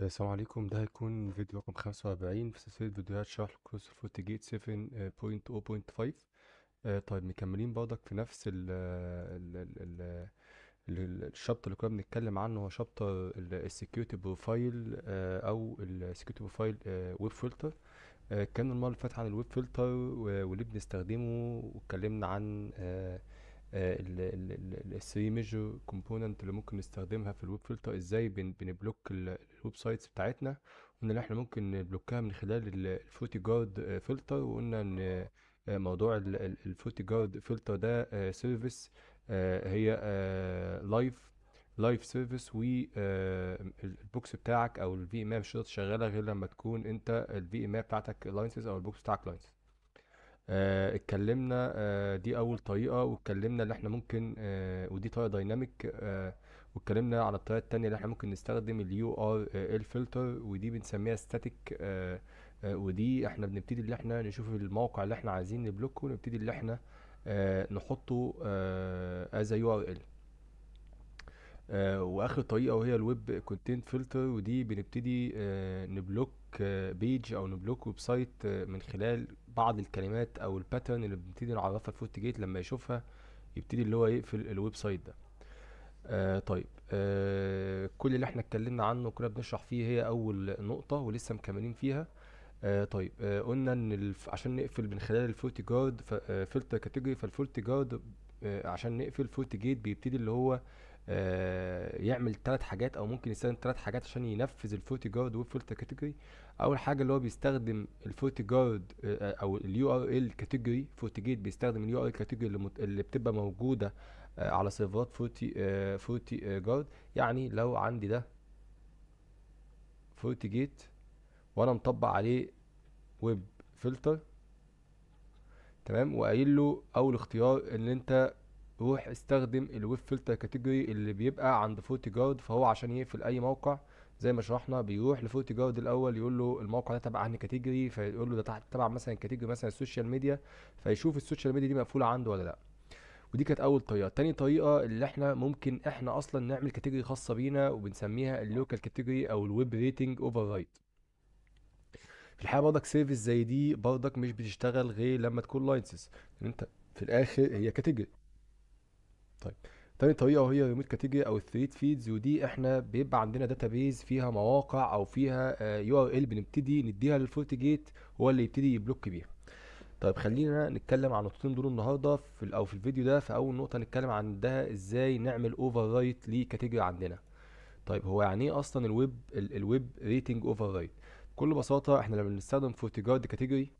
آه، السلام عليكم ده هيكون فيديو رقم 45 في سلسلة فيديوهات شرح كروسر فوت جيت 7.0.5 طيب مكملين برضك في نفس ال ال ال الشابتر اللي كنا بنتكلم عنه هو شابتر السكيورتي بروفايل آه، او السكيورتي بروفايل ويب فلتر اتكلمنا المرة اللي فاتت عن الويب فلتر وليه بنستخدمه واتكلمنا عن آه، الثري ميجر كومبوننت اللي ممكن نستخدمها في الويب فلتر ازاي بنبلوك الويب سايتس بتاعتنا قلنا ان احنا ممكن نبلوكها من خلال الفوتي جارد فلتر وقلنا ان موضوع الفوتي جارد فلتر ده سيرفيس آه، آه، هي لايف لايف سيرفيس و آه، البوكس بتاعك او الفي ام اي مش شغاله غير لما تكون انت الفي ام اي بتاعتك لاينسز او البوكس بتاعك لاينسز آه، اتكلمنا آه، دي اول طريقه واتكلمنا ان احنا ممكن آه، ودي طريقه دايناميك واتكلمنا على الطريقه التانية اللي احنا ممكن نستخدم اليو ار ال فلتر ودي بنسميها ستاتيك ودي احنا بنبتدي اللي احنا نشوف الموقع اللي احنا عايزين نبلوكه ونبتدي اللي احنا نحطه از يو ار ال آه، واخر طريقه وهي الويب كونتنت فلتر ودي بنبتدي آه، نبلوك بيج آه، او نبلوك ويب سايت من خلال بعض الكلمات او الباترن اللي بنبتدي نعرفها الفوت جيت لما يشوفها يبتدي اللي هو يقفل الويب سايت ده آه طيب آه كل اللي احنا اتكلمنا عنه وكنا بنشرح فيه هي اول نقطه ولسه مكملين فيها آه طيب آه قلنا ان الف... عشان نقفل من خلال الفورتي جارد ف... آه فلتر كاتيجوري فالفورتي جارد آه عشان نقفل فورتي جيت بيبتدي اللي هو آه، يعمل ثلاث حاجات او ممكن يستخدم ثلاث حاجات عشان ينفذ الفوتي جارد والفلتر كاتيجوري اول حاجه اللي هو بيستخدم الفوتي جارد آه، او اليو ار ال كاتيجوري فوتي جيت بيستخدم اليو ار ال كاتيجوري اللي بتبقى موجوده آه، على سيرفرات فوتي فوتي جارد يعني لو عندي ده فوتي جيت وانا مطبق عليه ويب فلتر تمام وقايل له اول اختيار ان انت روح استخدم الويب فلتر كاتيجوري اللي بيبقى عند فورتي جارد فهو عشان يقفل اي موقع زي ما شرحنا بيروح لفورتي جارد الاول يقول له الموقع ده تبع عن كاتيجوري فيقول له ده تحت تبع مثلا كاتيجوري مثلا السوشيال ميديا فيشوف السوشيال ميديا دي مقفوله عنده ولا لا ودي كانت اول طريقه تاني طريقه اللي احنا ممكن احنا اصلا نعمل كاتيجوري خاصه بينا وبنسميها اللوكال كاتيجوري او الويب ريتنج اوفر رايت في الحقيقه برضك سيرفيس زي دي برضك مش بتشتغل غير لما تكون لايسنس انت في الاخر هي كاتيجوري طيب تاني طريقة وهي ريموت كاتيجوري أو الثريد فيدز ودي احنا بيبقى عندنا داتابيز فيها مواقع أو فيها يو ار ال بنبتدي نديها للفورتيجيت هو اللي يبتدي يبلوك بيها. طيب خلينا نتكلم عن النقطتين دول النهارده في او في الفيديو ده في اول نقطه هنتكلم عن ده ازاي نعمل اوفر رايت لكاتيجوري عندنا طيب هو يعني ايه اصلا الويب الويب ريتنج اوفر رايت بكل بساطه احنا لما بنستخدم فورتيجارد كاتيجوري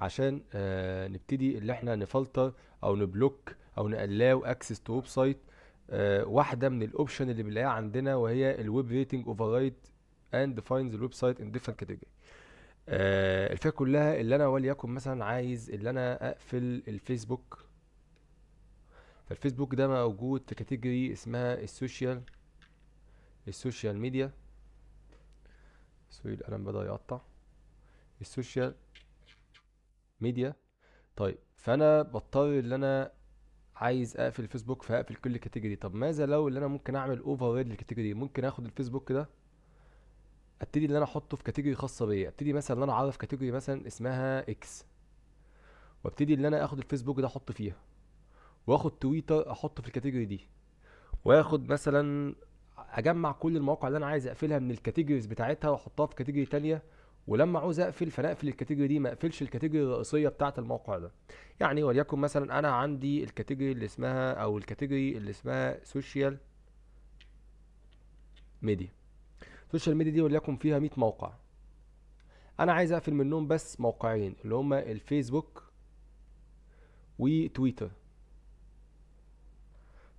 عشان آه نبتدي اللي احنا نفلتر او نبلوك او نقلاه اكسس تو ويب سايت واحده من الاوبشن اللي بنلاقيها عندنا وهي الويب ريتنج اوفر اند فاينز الويب سايت ان ديفرنت كاتيجوري الفكره كلها اللي انا وليكن مثلا عايز اللي انا اقفل الفيسبوك فالفيسبوك ده موجود في كاتيجوري اسمها السوشيال السوشيال ميديا سوري القلم بدأ يقطع السوشيال ميديا طيب فانا بضطر ان انا عايز اقفل فيسبوك فهقفل كل كاتيجوري طب ماذا لو اللي انا ممكن اعمل اوفر ريد للكاتيجوري ممكن اخد الفيسبوك ده ابتدي اللي انا احطه في كاتيجوري خاصه بيا ابتدي مثلا ان انا اعرف كاتيجوري مثلا اسمها اكس وابتدي اللي انا اخد الفيسبوك ده احط فيها واخد تويتر احطه في الكاتيجوري دي واخد مثلا اجمع كل المواقع اللي انا عايز اقفلها من الكاتيجوريز بتاعتها واحطها في كاتيجوري تانية ولما عاوز اقفل فانا اقفل الكاتيجوري دي ما اقفلش الكاتيجوري الرئيسيه بتاعه الموقع ده يعني وليكن مثلا انا عندي الكاتيجوري اللي اسمها او الكاتيجوري اللي اسمها سوشيال ميديا السوشيال ميديا دي وليكن فيها 100 موقع انا عايز اقفل منهم بس موقعين اللي هما الفيسبوك وتويتر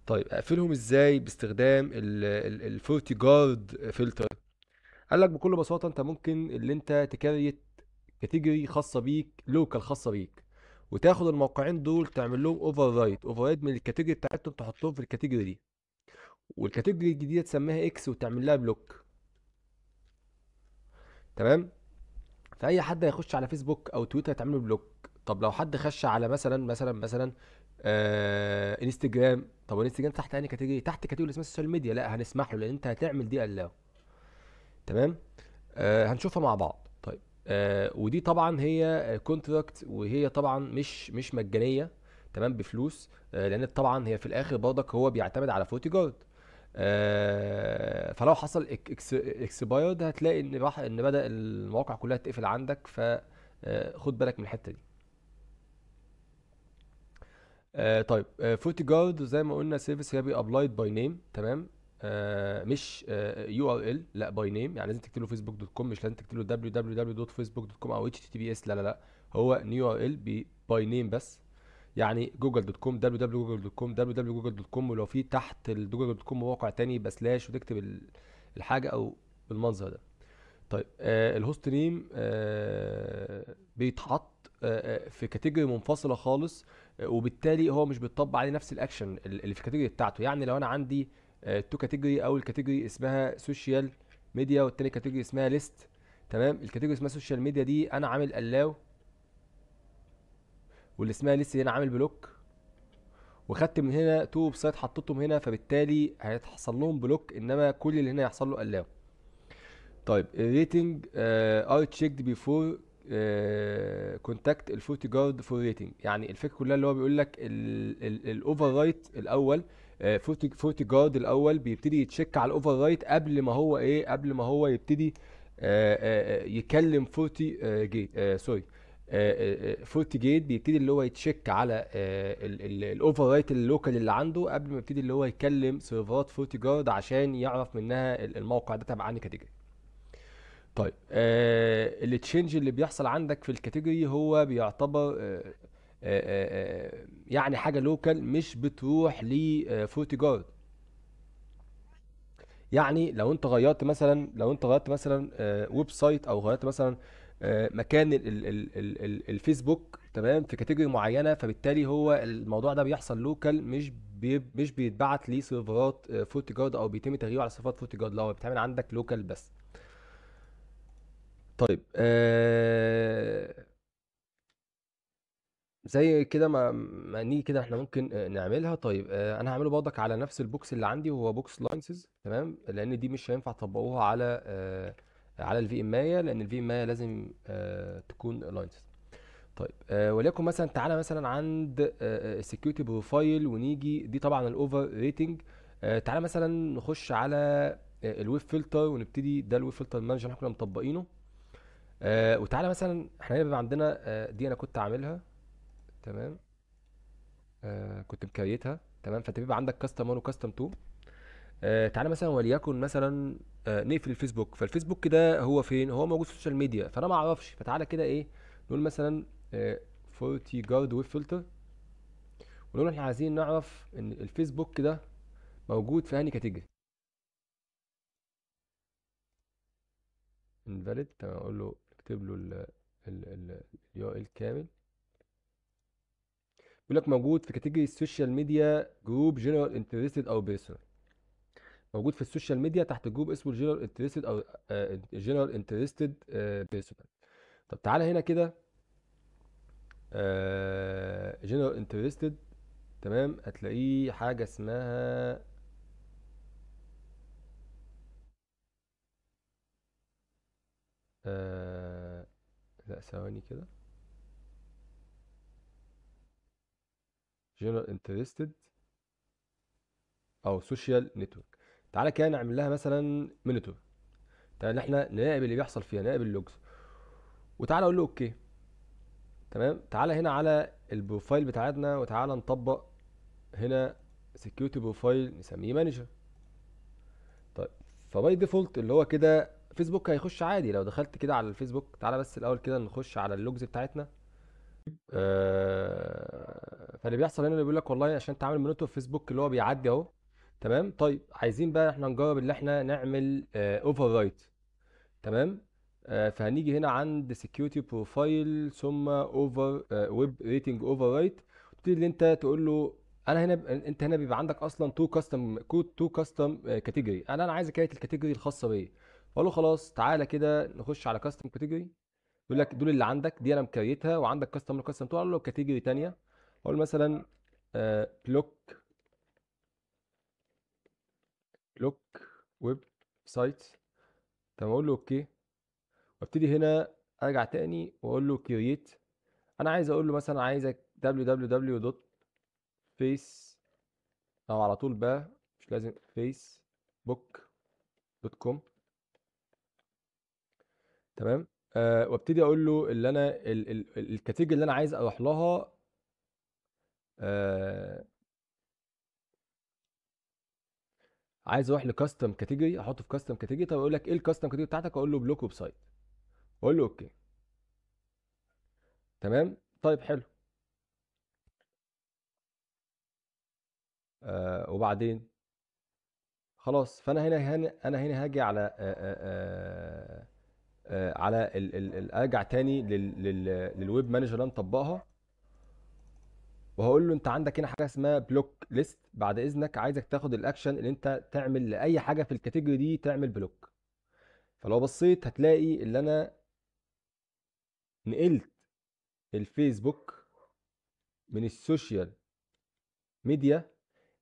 طيب اقفلهم ازاي باستخدام الفورتي جارد فلتر قال لك بكل بساطه انت ممكن اللي انت تكريت كاتيجوري خاصه بيك لوكال خاصه بيك وتاخد الموقعين دول تعمل لهم اوفر رايت اوفر رايت من الكاتيجوري بتاعتهم تحطهم في الكاتيجوري دي والكاتيجوري الجديده تسميها اكس وتعمل لها بلوك تمام فاي حد هيخش على فيسبوك او تويتر هيتعمل له بلوك طب لو حد خش على مثلا مثلا مثلا آه انستجرام طب الانستجرام تحت انهي كاتيجوري تحت كاتيجوري اسمها السوشيال ميديا لا هنسمح له لان انت هتعمل دي الاو تمام آه هنشوفها مع بعض طيب آه ودي طبعا هي كونتراكت وهي طبعا مش مش مجانيه تمام بفلوس آه لان طبعا هي في الاخر برضك هو بيعتمد على فوتي جارد آه فلو حصل اكسبايرد هتلاقي ان راح ان بدا المواقع كلها تقفل عندك ف آه، خد بالك من الحته دي آه طيب آه فوتي جارد زي ما قلنا سيرفيس هي بي ابلايد باي نيم تمام آه، مش يو ار ال لا باي نيم يعني لازم تكتب له فيسبوك دوت كوم مش لازم تكتب له www.facebook.com او اتش تي تي بي اس لا لا لا هو نيو ار ال باي نيم بس يعني جوجل دوت كوم دبليو دبليو جوجل دوت كوم دبليو دبليو جوجل دوت كوم ولو في تحت جوجل دوت كوم موقع تاني بسلاش وتكتب الحاجه او بالمنظر ده طيب آه الهوست نيم آه بيتحط آه, آه، في كاتيجوري منفصله خالص آه وبالتالي هو مش بيطبق عليه نفس الاكشن اللي في الكاتيجوري بتاعته يعني لو انا عندي آه تو كاتيجوري اول كاتيجوري اسمها سوشيال ميديا والتاني كاتيجوري اسمها ليست تمام الكاتيجوري اسمها سوشيال ميديا دي انا عامل الاو واللي اسمها ليست دي انا عامل بلوك وخدت من هنا تو ويب سايت حطيتهم هنا فبالتالي هيتحصل لهم بلوك انما كل اللي هنا هيحصل له الاو طيب الريتنج ار تشيكد بيفور كونتاكت الفورتي جارد فور ريتنج يعني الفكره كلها اللي هو بيقول لك الاوفر رايت الاول آه، فورتي فورتي جارد الاول بيبتدي يتشك على الاوفر رايت قبل ما هو ايه قبل ما هو يبتدي آه، آه، يكلم فورتي جيت سوري فورتي جيت بيبتدي اللي هو يتشك على الاوفر رايت اللوكال اللي عنده قبل ما يبتدي اللي هو يكلم سيرفرات فورتي جارد عشان يعرف منها الموقع ده تبع عني كاتيجوري طيب التشينج اللي بيحصل عندك في الكاتيجوري هو بيعتبر آه، آه، آه، يعني حاجه لوكال مش بتروح لفورتيجارد يعني لو انت غيرت مثلا لو انت غيرت مثلا ويب سايت او غيرت مثلا مكان ال ال ال الفيسبوك تمام في كاتيجوري معينه فبالتالي هو الموضوع ده بيحصل لوكال مش مش بيتبعت لسيرفرات جارد او بيتم تغييره على سيرفرات جارد لا هو بيتعمل عندك لوكال بس طيب آه زي كده ما ما نيجي كده إحنا ممكن آه، نعملها، طيب اه أنا هعمله برضك على نفس البوكس اللي عندي وهو بوكس لاينسز تمام، لإن دي مش هينفع تطبّقوها على اه على اي لإن ام اي لازم اه تكون لاينسز طيب اه وليكن مثلًا تعالَ مثلًا عند السكيورتي آه، آه، security بروفايل ونيجي دي طبعًا ريتنج اه تعالَ مثلًا نخش على الويب فلتر ونبتدي ده الويب فلتر مانجر إحنا كنا مطبّقينه اه وتعالَ مثلًا إحنا هنا بيبقى عندنا اه دي أنا كنت عاملها تمام آه كنت مكريتها تمام فانت بيبقى عندك كاستم 1 وكاستم 2 آه تعالى مثلا وليكن مثلا آه نقفل الفيسبوك فالفيسبوك كده هو فين هو موجود في السوشيال ميديا فانا ما اعرفش فتعالى كده ايه نقول مثلا آه 40 جارد ويب فلتر ونقول احنا عايزين نعرف ان الفيسبوك ده موجود في انهي كاتيجوري انفاليد تمام اقول له اكتب له اليو ال كامل بيقول لك موجود في كاتيجوري السوشيال ميديا جروب جنرال انترستد او بيرسونال موجود في السوشيال ميديا تحت جروب اسمه جنرال انترستد او جنرال انترستد بيرسونال طب تعالى هنا كده جنرال uh, انترستد تمام هتلاقيه حاجه اسمها uh, لا ثواني كده جنرال انترستد او سوشيال نتورك تعالى كده نعمل لها مثلا مونيتور تعالى احنا نراقب اللي بيحصل فيها نراقب اللوجز وتعالى اقول له اوكي تمام تعالى هنا على البروفايل بتاعتنا وتعالى نطبق هنا سكيورتي بروفايل نسميه مانجر طيب فباي ديفولت اللي هو كده فيسبوك هيخش عادي لو دخلت كده على الفيسبوك تعالى بس الاول كده نخش على اللوجز بتاعتنا آه فاللي بيحصل هنا اللي بيقول لك والله عشان تعمل منوتو في فيسبوك اللي هو بيعدي اهو تمام طيب عايزين بقى احنا نجرب اللي احنا نعمل اوفر آه، رايت تمام آه فهنيجي هنا عند سكيورتي بروفايل ثم اوفر ويب ريتنج اوفر رايت تبتدي اللي انت تقول له انا هنا انت هنا بيبقى عندك اصلا تو كاستم كود تو كاستم كاتيجوري انا انا عايز اكريت الكاتيجوري الخاصه بيا بقول له خلاص تعالى كده نخش على كاستم كاتيجوري يقول لك دول اللي عندك دي انا مكريتها وعندك كاستم كاستم تو اقول له كاتيجوري ثانيه اقول مثلا بلوك بلوك ويب سايت طب اقول له اوكي وابتدي هنا ارجع تاني واقول له كرييت انا عايز اقول له مثلا عايزك www فيس او على طول بقى مش لازم فيس بوك دوت كوم تمام أه وابتدي اقول له اللي انا الكاتيجوري اللي انا عايز اروح لها آه عايز اروح لكاستم كاتيجوري احطه في كاستم كاتيجوري طب اقول لك ايه الكاستم كاتيجوري بتاعتك اقول له بلوك ويب سايت اقول له اوكي تمام طيب حلو آه وبعدين خلاص فانا هنا, هنا انا هنا هاجي على آآ آه، آآ آه، آآ آه، على ارجع تاني للويب مانجر اللي انا مطبقها وهقول له انت عندك هنا حاجه اسمها بلوك ليست بعد اذنك عايزك تاخد الاكشن اللي انت تعمل لاي حاجه في الكاتيجوري دي تعمل بلوك فلو بصيت هتلاقي اللي انا نقلت الفيسبوك من السوشيال ميديا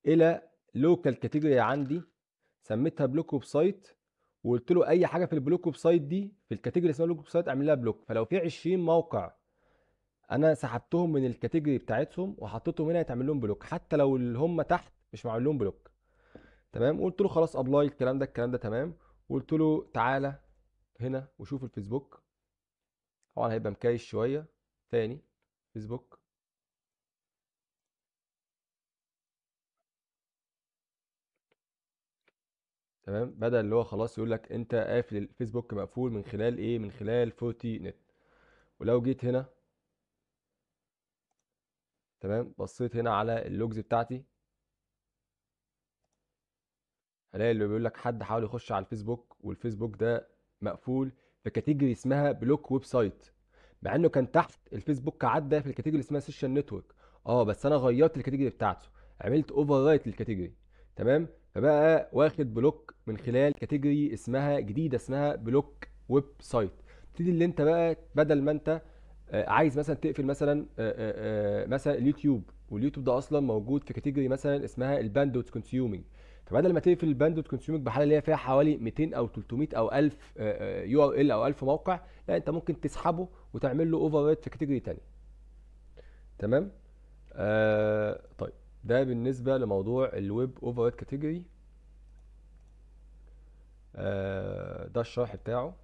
الى لوكال كاتيجوري عندي سميتها بلوك ويب سايت وقلت له اي حاجه في البلوك ويب سايت دي في الكاتيجوري اسمها بلوك ويب سايت اعمل لها بلوك فلو في 20 موقع انا سحبتهم من الكاتيجوري بتاعتهم وحطيتهم هنا يتعمل لهم بلوك حتى لو اللي هم تحت مش معمول لهم بلوك تمام قلت له خلاص ابلاي الكلام ده الكلام ده تمام قلت له تعالى هنا وشوف الفيسبوك طبعا هيبقى مكايش شويه تاني فيسبوك تمام بدل اللي هو خلاص يقول لك انت قافل الفيسبوك مقفول من خلال ايه من خلال فوتي نت ولو جيت هنا تمام بصيت هنا على اللوجز بتاعتي هلاقي اللي بيقول لك حد حاول يخش على الفيسبوك والفيسبوك ده مقفول في كاتيجوري اسمها بلوك ويب سايت مع انه كان تحت الفيسبوك عدى في الكاتيجوري اسمها سيشن نتورك اه بس انا غيرت الكاتيجوري بتاعته عملت اوفر رايت للكاتيجوري تمام فبقى واخد بلوك من خلال كاتيجوري اسمها جديده اسمها بلوك ويب سايت تبتدي اللي انت بقى بدل ما انت آه، عايز مثلا تقفل مثلا آه، آه، مثلا اليوتيوب واليوتيوب ده اصلا موجود في كاتيجوري مثلا اسمها الباندوت كونسيومنج فبدل ما تقفل الباندوت كونسيومنج بحاله اللي هي فيها حوالي 200 او 300 او 1000 يو ار ال او 1000 موقع لا انت ممكن تسحبه وتعمل له اوفر ريت في كاتيجوري ثانيه تمام آه طيب ده بالنسبه لموضوع الويب اوفر ريت كاتيجوري آه ده الشرح بتاعه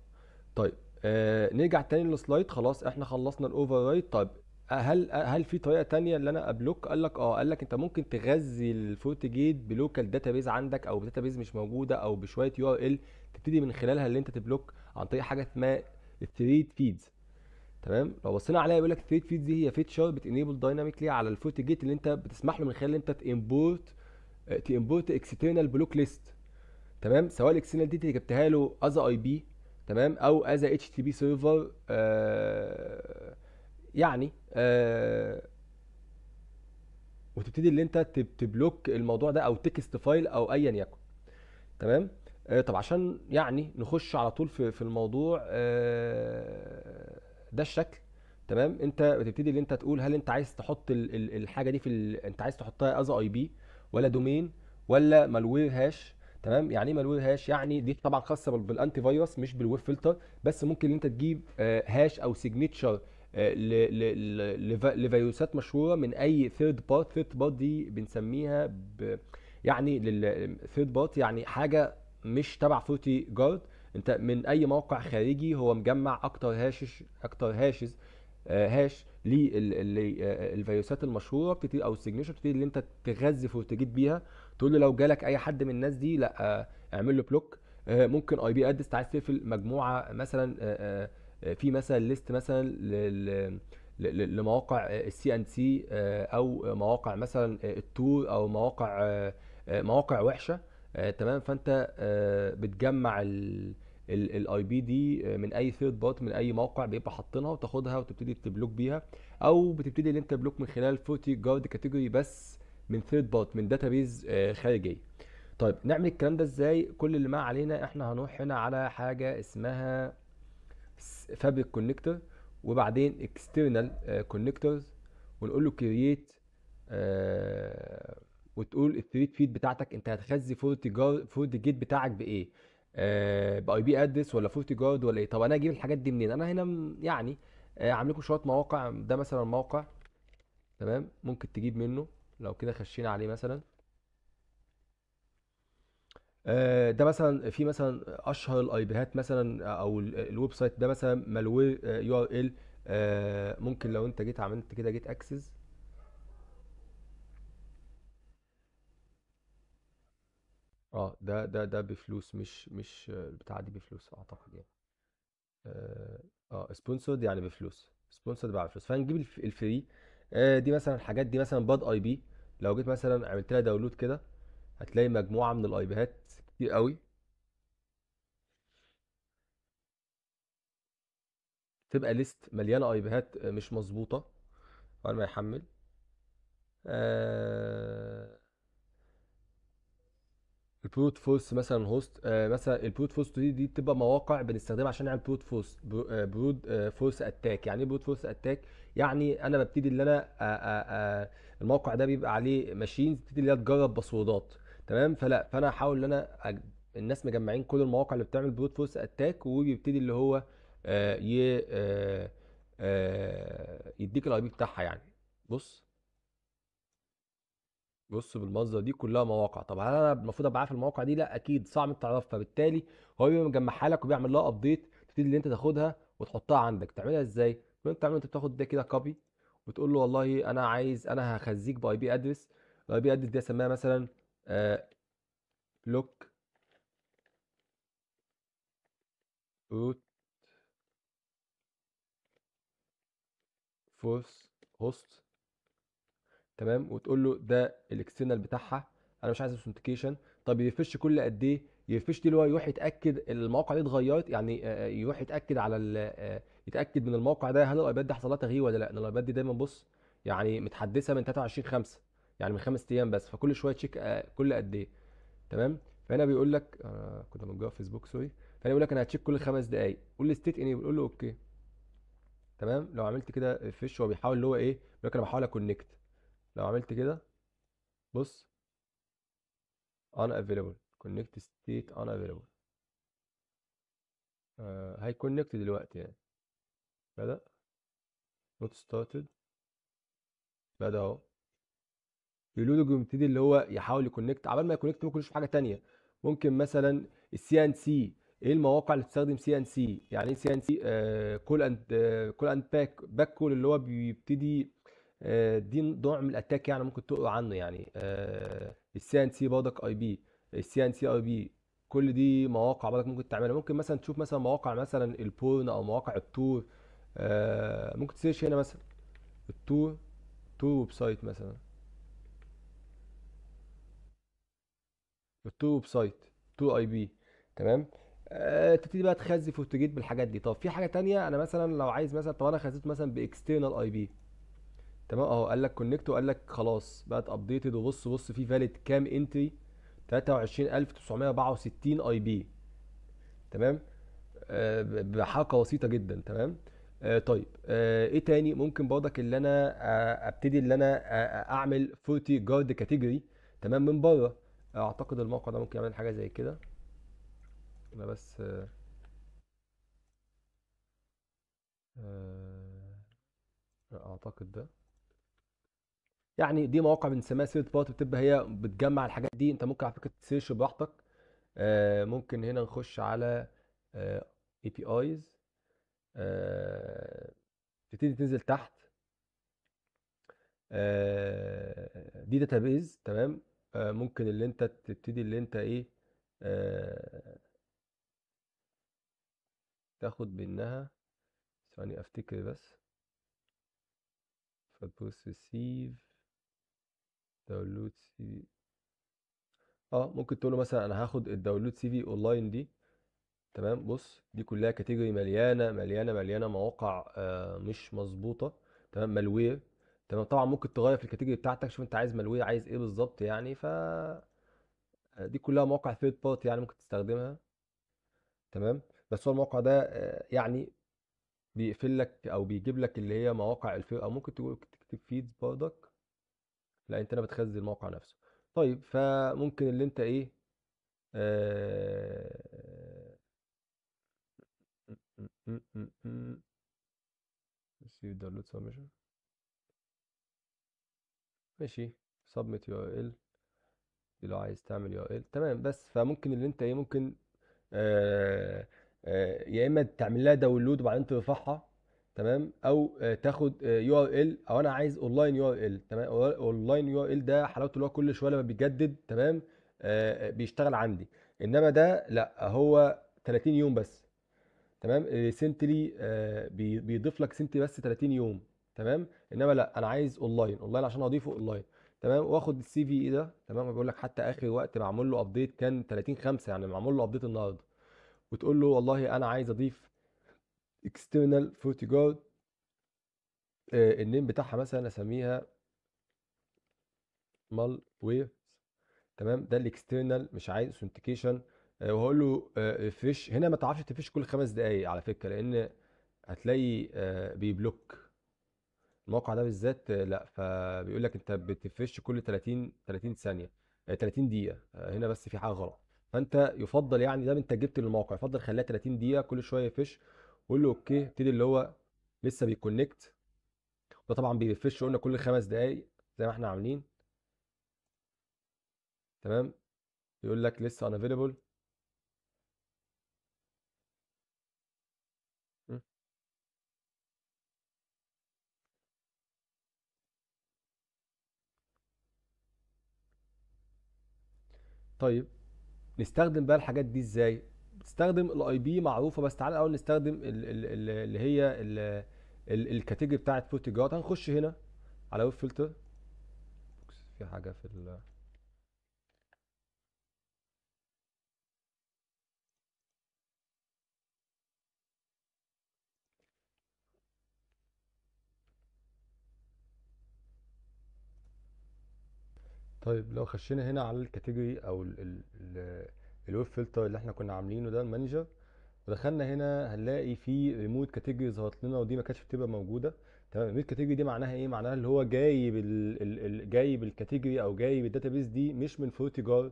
طيب آه نرجع تاني للسلايد خلاص احنا خلصنا الاوفر رايت طيب آه، هل آه، هل في طريقه تانية اللي انا ابلوك قال لك اه قال لك انت ممكن تغذي الفورت جيت بلوكال داتابيز عندك او داتابيز مش موجوده او بشويه يو ار ال تبتدي من خلالها اللي انت تبلوك عن طريق حاجه اسمها الثريد فيدز تمام لو بصينا عليها يقول لك الثريد فيدز دي هي فيتشر بتنيبل دايناميكلي على الفورت جيت اللي انت بتسمح له من خلال انت تامبورت تامبورت اكسترنال بلوك ليست تمام سواء الاكسترنال دي انت جبتها له از اي بي تمام او از اتش تي بي سيرفر يعني آه وتبتدي اللي انت تبلوك الموضوع ده او تكست فايل او ايا يكن تمام آه طب عشان يعني نخش على طول في, في الموضوع آه ده الشكل تمام انت بتبتدي اللي انت تقول هل انت عايز تحط ال ال الحاجه دي في ال... انت عايز تحطها از اي بي ولا دومين ولا مالوير هاش تمام يعني ايه مالوير هاش يعني دي طبعا خاصه بالانتي فيروس مش بالويب فلتر بس ممكن ان انت تجيب هاش آه، او سيجنتشر آه، لفيروسات مشهوره من اي ثيرد بارت ثيرد بارت دي بنسميها ب يعني ثيرد بارت يعني حاجه مش تبع فورتي جارد انت من اي موقع خارجي هو مجمع اكتر هاشش اكتر هاشز هاش للفيروسات المشهوره بتدي او السيجنتشر بتدي اللي انت تغذي جيت بيها تقول له لو جالك اي حد من الناس دي لا آه، اعمل له بلوك آه، ممكن اي بي ادس عايز تقفل مجموعه مثلا آه، في مثلا ليست مثلا لمواقع السي ان سي او مواقع مثلا التور او مواقع مواقع وحشه تمام فانت بتجمع الاي بي دي من اي ثيرد بارت من اي موقع بيبقى حاطينها وتاخدها وتبتدي تبلوك بيها او بتبتدي ان انت بلوك من خلال فوتي جارد كاتيجوري بس من ثيرد بارت من داتابيز آه، خارجيه طيب نعمل الكلام ده ازاي كل اللي ما علينا احنا هنروح هنا على حاجه اسمها فابريك كونكتور وبعدين اكسترنال آه، كونكتورز ونقول له كرييت آه، وتقول الثريد فيد بتاعتك انت هتخزي فورتي جارد فورتي جيت بتاعك بايه باي بي ادرس ولا فورتي جارد ولا ايه طب انا اجيب الحاجات دي منين انا هنا يعني عامل لكم شويه مواقع ده مثلا موقع تمام ممكن تجيب منه لو كده خشينا عليه مثلا آه، ده مثلا في مثلا اشهر الايبيهات مثلا آه، او الويب سايت ده مثلا مالوير آه، يو ار ال ممكن لو انت جيت عملت كده جيت اكسس اه ده ده ده بفلوس مش مش البتاع دي بفلوس اعتقد يعني اه سبونسرد يعني بفلوس سبونسرد بقى بفلوس فهنجيب الفري آه دي مثلا الحاجات دي مثلا باد اي بي لو جيت مثلا عملت لها داونلود كده هتلاقي مجموعه من الايبيهات كتير قوي تبقى ليست مليانه ايبهات آه، مش مظبوطه اول ما يحمل آه البروت فورس مثلا هوست آه مثلا البروت فورس دي, دي بتبقى مواقع بنستخدمها عشان نعمل بروت فورس برود فورس اتاك يعني ايه برود فورس اتاك يعني انا ببتدي ان انا آآ آه، آآ آه، آه، الموقع ده بيبقى عليه ماشين بتبتدي ان هي تجرب باسوردات تمام فلا فانا احاول ان انا الناس مجمعين كل المواقع اللي بتعمل برود فورس اتاك وبيبتدي اللي هو ي يديك الاي بي بتاعها يعني بص بص بالمنظر دي كلها مواقع طب هل انا المفروض ابقى عارف المواقع دي لا اكيد صعب انت تعرفها فبالتالي هو بيبقى مجمعها لك وبيعمل لها ابديت تبتدي اللي انت تاخدها وتحطها عندك تعملها ازاي انت تعمل انت بتاخد ده كده كوبي وتقول له والله انا عايز انا هخزيك باي بي ادرس الاي بي ادرس دي اسميها مثلا آه لوك روت فورس هوست تمام وتقول له ده الاكسترنال بتاعها انا مش عايز اوثنتيكيشن طب يفش كل قد ايه يفش دي اللي هو يروح يتاكد المواقع دي اتغيرت يعني آه، آه، يروح يتاكد على آه، يتاكد من الموقع ده هل الايباد ده حصل لها تغيير ولا لا الايباد دي دايما بص يعني متحدثه من 23 5 يعني من خمس ايام بس فكل شويه تشيك كل قد ايه تمام فهنا بيقول لك آه كنت من جوه فيسبوك سوري فهنا بيقول لك انا هتشيك كل خمس دقائق قول لي ستيت انيبل قول له اوكي تمام لو عملت كده فيش هو بيحاول اللي هو ايه بيقول لك انا بحاول اكونكت لو عملت كده بص انا افيلبل كونكت ستيت انا افيلبل هيكونكت دلوقتي يعني بدأ نوت ستارتد بدأ اهو يلود ويبتدي اللي هو يحاول يكونكت عبال ما يكونكت ممكن يشوف حاجه تانية ممكن مثلا السي ان سي ايه المواقع اللي بتستخدم سي ان سي يعني ايه سي ان سي كول اند كول اند باك باك كول اللي هو بيبتدي آه، دي نوع من الاتاك يعني ممكن تقرا عنه يعني السي ان سي برضك اي بي السي ان سي اي بي كل دي مواقع برضك ممكن تعملها ممكن مثلا تشوف مثلا مواقع مثلا البورن او مواقع التور آه، ممكن تسيرش هنا مثلا التور تور ويب سايت مثلا التور ويب سايت تور اي بي تمام آه، تبتدي بقى تخزف وتجيب بالحاجات دي طب في حاجه تانية انا مثلا لو عايز مثلا طب انا خزيت مثلا باكسترنال اي بي تمام اهو قال لك كونكت وقال لك خلاص بقت ابديتد وبص بص في فاليد كام انتري 23964 اي بي تمام بحاقه بسيطه جدا تمام أه طيب أه ايه تاني ممكن برضك اللي انا آه، ابتدي اللي انا آه، آه، اعمل فورتي جارد كاتيجوري تمام من بره اعتقد الموقع ده ممكن يعمل حاجه زي كده انا بس اعتقد ده يعني دي مواقع بنسميها سيرت بارت بتبقى هي بتجمع الحاجات دي انت ممكن على فكره تسيرش براحتك آه ممكن هنا نخش على اي بي ايز تبتدي تنزل تحت آه دي داتابيز تمام آه ممكن اللي انت تبتدي اللي انت ايه آه تاخد منها ثواني افتكر بس فبروسيسيف داونلود سي في اه ممكن تقول له مثلا انا هاخد الداونلود سي في اونلاين دي تمام بص دي كلها كاتيجوري مليانه مليانه مليانه مواقع آه مش مظبوطه تمام مالوير تمام طبعا ممكن تغير في الكاتيجوري بتاعتك شوف انت عايز مالوير عايز ايه بالظبط يعني ف آه، دي كلها مواقع ثيرد بارتي يعني ممكن تستخدمها تمام بس هو الموقع ده آه، يعني بيقفل لك او بيجيب لك اللي هي مواقع الفرقه ممكن تقول تكتب فيدز برضك لا انت انا بتخزي الموقع نفسه طيب فممكن اللي انت ايه آه... ماشي سبميت يو ال لو عايز تعمل يو ال تمام بس فممكن اللي انت ايه ممكن آه آه يا اما تعمل لها داونلود وبعدين ترفعها تمام او آه، تاخد يو ار ال او انا عايز اونلاين يو ار ال تمام اونلاين يو ار ال ده حلاوته اللي هو كل شويه لما بيجدد تمام آه، آه، بيشتغل عندي انما ده لا هو 30 يوم بس تمام ريسنتلي بيضيف لك سنتي بس 30 يوم تمام انما لا انا عايز اونلاين اونلاين عشان اضيفه اونلاين تمام واخد السي إيه في ده تمام بيقول لك حتى اخر وقت معمول له ابديت كان 30 5 يعني معمول له ابديت النهارده وتقول له والله انا عايز اضيف external فوتي جارد آه، النيم بتاعها مثلا اسميها مال وير تمام ده الاكسترنال مش عايز اوثنتيكيشن آه، وهقول له ريفريش آه، هنا ما تعرفش تفريش كل خمس دقايق على فكره لان هتلاقي بيبلوك الموقع ده بالذات لا فبيقول لك انت بتفش كل 30 30 ثانيه 30 دقيقه هنا بس في حاجه غلط فانت يفضل يعني ده انت جبت للموقع يفضل خليها 30 دقيقه كل شويه يفش قول له اوكي ابتدي اللي هو لسه بيكونكت وده طبعا بيرفرش قلنا كل خمس دقايق زي ما احنا عاملين تمام يقول لك لسه ان افيلبل طيب نستخدم بقى الحاجات دي ازاي بتستخدم الاي بي معروفه بس تعالى الاول نستخدم اللي هي الكاتيجوري بتاعه بروتوجراد هنخش هنا على ويب فلتر في حاجه في ال طيب لو خشينا هنا على الكاتيجوري او ال ال الويب فلتر اللي احنا كنا عاملينه ده المانجر ودخلنا هنا هنلاقي في ريموت كاتيجوري ظهرت لنا ودي ما كانتش بتبقى موجوده تمام ريموت كاتيجوري دي معناها ايه معناها اللي هو جايب الـ الـ الـ جايب الكاتيجوري او جايب الداتابيس دي مش من فورتي جارد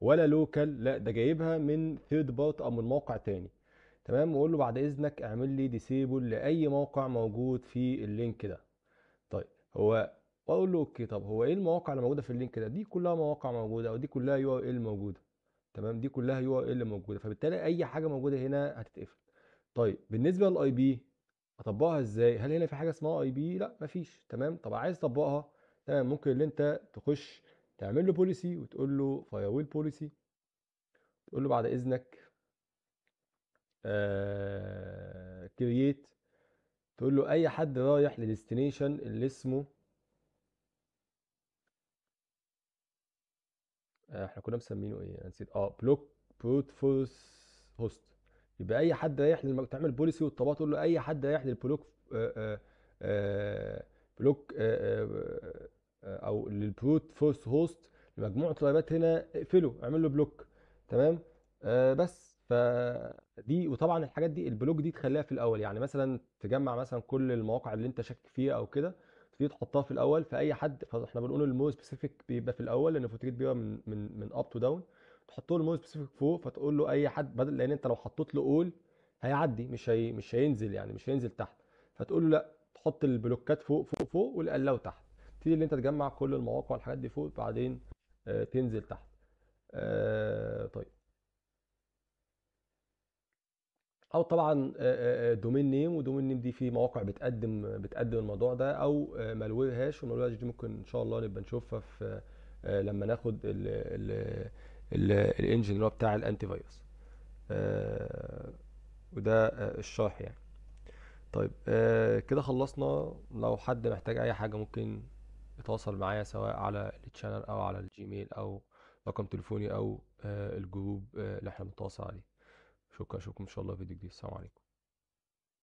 ولا لوكال لا ده جايبها من ثيرد بارت او من موقع تاني تمام واقول له بعد اذنك اعمل لي ديسيبل لاي موقع موجود في اللينك ده طيب هو واقول له اوكي طب هو ايه المواقع اللي موجوده في اللينك ده دي كلها مواقع موجوده او دي كلها يو ار ال موجوده تمام دي كلها يو ار ال موجوده فبالتالي اي حاجه موجوده هنا هتتقفل طيب بالنسبه للاي بي اطبقها ازاي هل هنا في حاجه اسمها اي بي لا مفيش تمام طب عايز تطبقها تمام ممكن اللي انت تخش تعمل له بوليسي وتقول له فايرويل بوليسي تقول له بعد اذنك كرييت آه، تقول له اي حد رايح للديستنيشن اللي اسمه احنا كنا مسمينه ايه نسيت اه بلوك فورس هوست يبقى اي حد رايح للم... تعمل بوليسي والطباعه تقول له اي حد رايح للبلوك آه، آه، آه، بلوك او للبروت فورس هوست لمجموعه طلبات هنا اقفله اعمل له بلوك تمام بس فدي وطبعا الحاجات دي البلوك دي تخليها في الاول يعني مثلا تجمع مثلا كل المواقع اللي انت شاكك فيها او كده تبتدي تحطها في الاول في اي حد فاحنا بنقول المو سبيسيفيك بيبقى في الاول لان فوتريت بيبقى من من من اب تو داون تحط له المو سبيسيفيك فوق فتقول له اي حد بدل لان انت لو حطيت له اول هيعدي مش هي مش هينزل يعني مش هينزل تحت فتقول له لا تحط البلوكات فوق فوق فوق والقلاو تحت تبتدي ان انت تجمع كل المواقع والحاجات دي فوق بعدين آه، تنزل تحت آه طيب او طبعا دومين نيم ودومين نيم دي في مواقع بتقدم بتقدم الموضوع ده او مالوير هاش والمالوير هاش دي ممكن ان شاء الله نبقى نشوفها في لما ناخد الانجن اللي هو بتاع الانتي فيروس وده الشرح يعني طيب كده خلصنا لو حد محتاج اي حاجه ممكن يتواصل معايا سواء على التشانل او على الجيميل او رقم تليفوني او الجروب اللي احنا بنتواصل عليه شكرا اشوفكم ان شاء الله في فيديو جديد السلام عليكم